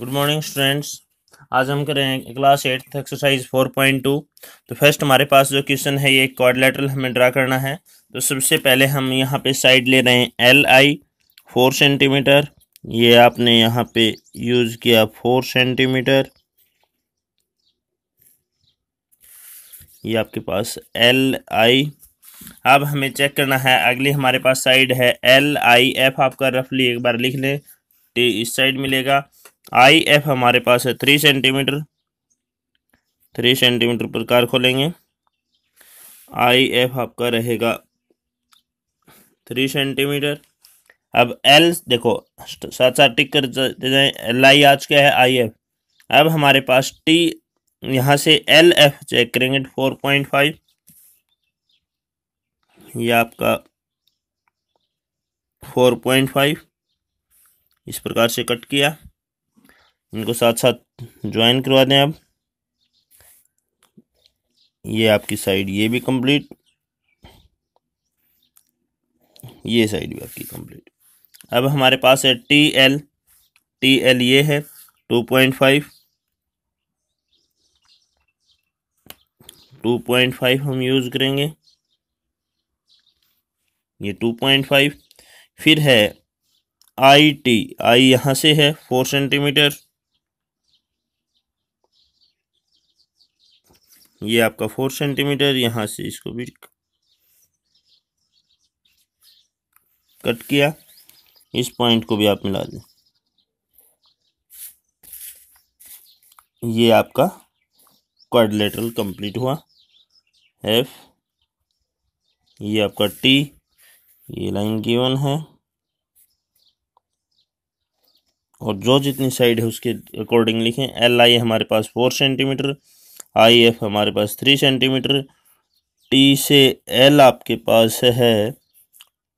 Good morning students आज हम कर रहे हैं class eighth exercise four point two तो फर्स्ट हमारे पास जो क्वेश्चन है ये क्वाड्रिलेटरल हमें ड्रा करना है तो सबसे पहले हम यहाँ पे साइड ले रहे हैं एल आई फोर सेंटीमीटर ये आपने यहाँ पे यूज़ किया फोर सेंटीमीटर ये आपके पास एल आई अब हमें चेक करना है अगली हमारे पास साइड है एल आई एफ आपका रफली एक बार लिख लें टी तो इस साइड मिलेगा आई एफ हमारे पास है थ्री सेंटीमीटर थ्री सेंटीमीटर प्रकार खोलेंगे आई एफ आपका रहेगा थ्री सेंटीमीटर अब एल देखो साथ साथ टिक कर एल आई आज क्या है आई एफ अब हमारे पास टी यहाँ से एल एफ चेक करेंगे फोर पॉइंट फाइव यह आपका फोर पॉइंट फाइव इस प्रकार से कट किया इनको साथ साथ ज्वाइन करवा दें आप ये आपकी साइड ये भी कंप्लीट ये साइड भी आपकी कंप्लीट अब हमारे पास है टी एल टी एल ये है two point five two point five हम यूज़ करेंगे ये टू पॉइंट फाइव फिर है आई टी आई यहाँ से है फोर सेंटीमीटर ये आपका फोर सेंटीमीटर यहाँ से इसको भी कट किया इस पॉइंट को भी आप मिला दें ये आपका क्वाड्रिलेटरल कंप्लीट हुआ एफ ये आपका टी ये लाइन गिवन है और जो जितनी साइड है उसके अकॉर्डिंग लिखें एल आई हमारे पास फोर सेंटीमीटर आई एफ हमारे पास थ्री सेंटीमीटर टी से एल आपके पास है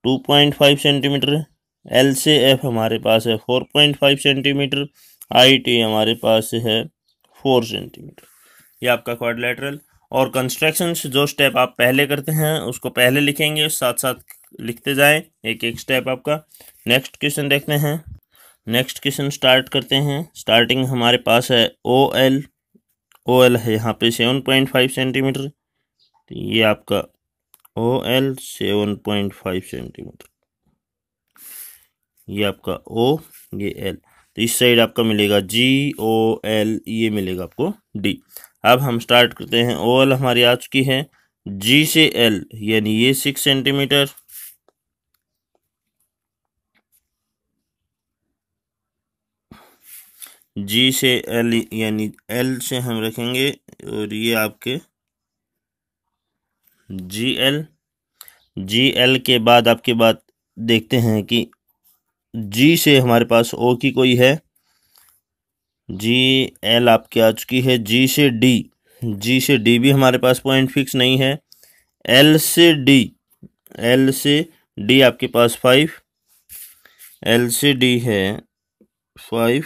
two point five centimetre L से एफ हमारे पास है four point five centimetre I T हमारे पास है फोर सेंटीमीटर ये आपका क्वाड्रिलेटरल और कंस्ट्रक्शन जो स्टेप आप पहले करते हैं उसको पहले लिखेंगे साथ साथ लिखते जाएं एक एक स्टेप आपका नेक्स्ट क्वेश्चन देखते हैं नेक्स्ट क्वेश्चन स्टार्ट करते हैं स्टार्टिंग हमारे पास है ओ एल ओ एल है यहाँ पे सेवन पॉइंट फाइव सेंटीमीटर तो ये आपका O L seven point five centimetre ये आपका ओ ये एल तो इस साइड आपका मिलेगा जी ओ एल ये मिलेगा आपको डी अब हम स्टार्ट करते हैं ओ एल हमारी आ चुकी है जी से एल यानी ये सिक्स सेंटीमीटर जी से एल यानी एल से हम रखेंगे और ये आपके जी एल जी एल के बाद आपके बाद देखते हैं कि जी से हमारे पास ओ की कोई है जी एल आपके आ चुकी है जी से डी जी से डी भी हमारे पास पॉइंट फिक्स नहीं है एल से डी एल से डी आपके पास फाइव एल से डी है फाइव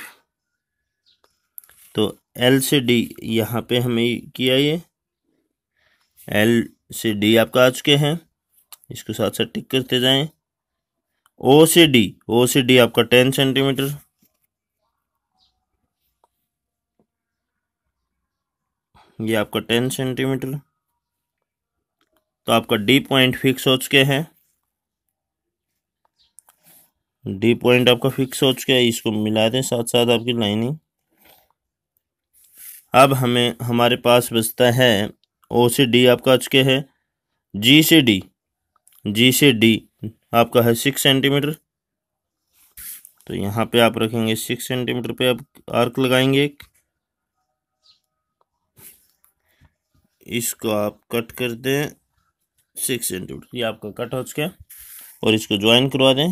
तो एल से डी यहाँ पे हमें किया ये एल से डी आपका आ चुके हैं इसको साथ साथ टिक करते जाएं ओ से डी ओ से डी आपका टेन सेंटीमीटर ये आपका टेन सेंटीमीटर तो आपका डी पॉइंट फिक्स हो चुके हैं डी पॉइंट आपका फिक्स हो चुका है इसको मिला दें साथ साथ आपकी लाइनिंग अब हमें हमारे पास बचता है ओ से डी आपका चुके है जी से डी जी से डी आपका है सिक्स सेंटीमीटर तो यहाँ पे आप रखेंगे सिक्स सेंटीमीटर पे आप आर्क लगाएंगे एक इसको आप कट कर दें सिक्स सेंटीमीटर ये आपका कट हो चुका है और इसको ज्वाइन करवा दें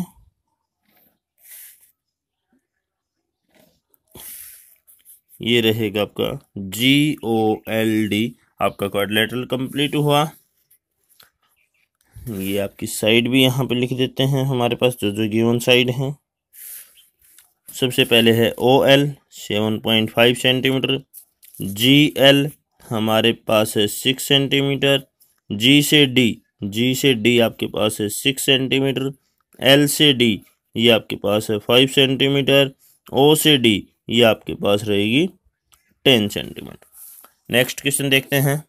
ये रहेगा आपका जी ओ एल डी आपका क्वाड्रिलेटरल कंप्लीट हुआ ये आपकी साइड भी यहाँ पे लिख देते हैं हमारे पास जो जो गिवन साइड हैं सबसे पहले है O L seven point five centimetre G L हमारे पास है सिक्स सेंटीमीटर जी से डी जी से डी आपके पास है सिक्स सेंटीमीटर एल से डी ये आपके पास है फाइव सेंटीमीटर ओ से डी ये आपके पास रहेगी टेन सेंटीमीटर नेक्स्ट क्वेश्चन देखते हैं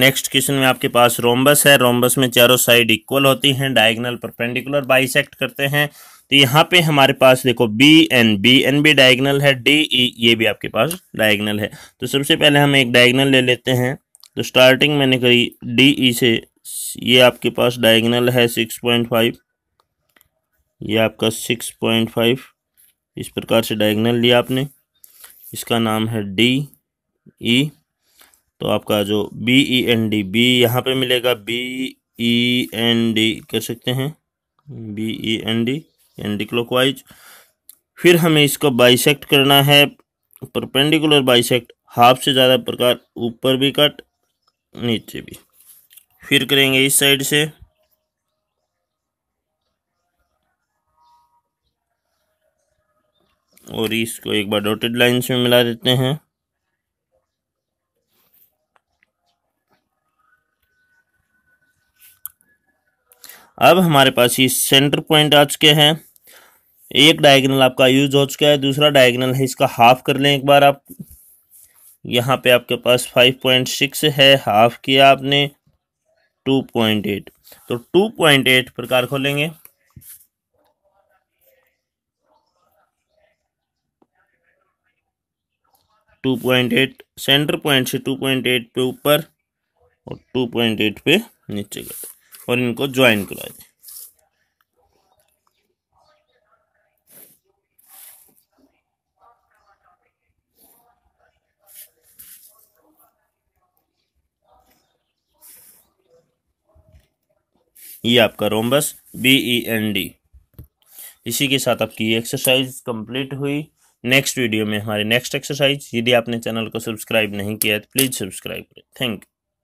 नेक्स्ट क्वेश्चन में आपके पास रोम्बस है रोम्बस में चारों साइड इक्वल होती हैं डायगनल परपेंडिकुलर बाइसेक्ट करते हैं तो यहाँ पे हमारे पास देखो बी एन बी एन भी डायगनल है डी ई e, ये भी आपके पास डायगनल है तो सबसे पहले हम एक डायगनल ले लेते हैं तो स्टार्टिंग मैंने करी डी ई e से ये आपके पास डायगनल है सिक्स पॉइंट फाइव ये आपका सिक्स पॉइंट फाइव इस प्रकार से डायगनल लिया आपने इसका नाम है डी ई e। तो आपका जो B E N D B यहाँ पे मिलेगा बी ई एन डी कर सकते हैं B E N D N D clockwise फिर हमें इसको बाइसेक्ट करना है परपेंडिकुलर बाइसेक्ट हाफ से ज़्यादा प्रकार ऊपर भी कट नीचे भी फिर करेंगे इस साइड से और इसको एक बार डॉटेड लाइन में मिला देते हैं अब हमारे पास ये सेंटर पॉइंट आ चुके हैं एक डायगनल आपका यूज हो चुका है दूसरा डायगनल है इसका हाफ कर लें एक बार आप यहाँ पे आपके पास 5.6 है हाफ किया आपने 2.8 तो 2.8 प्रकार खोलेंगे two point eight centre point से टू पॉइंट एट पे ऊपर और टू पॉइंट एट पे नीचे गए और इनको ज्वाइन करा दें ये आपका rhombus B E e N D इसी के साथ आपकी एक्सरसाइज कंप्लीट हुई नेक्स्ट वीडियो में हमारे नेक्स्ट एक्सरसाइज यदि आपने चैनल को सब्सक्राइब नहीं किया है तो प्लीज़ सब्सक्राइब करें थैंक यू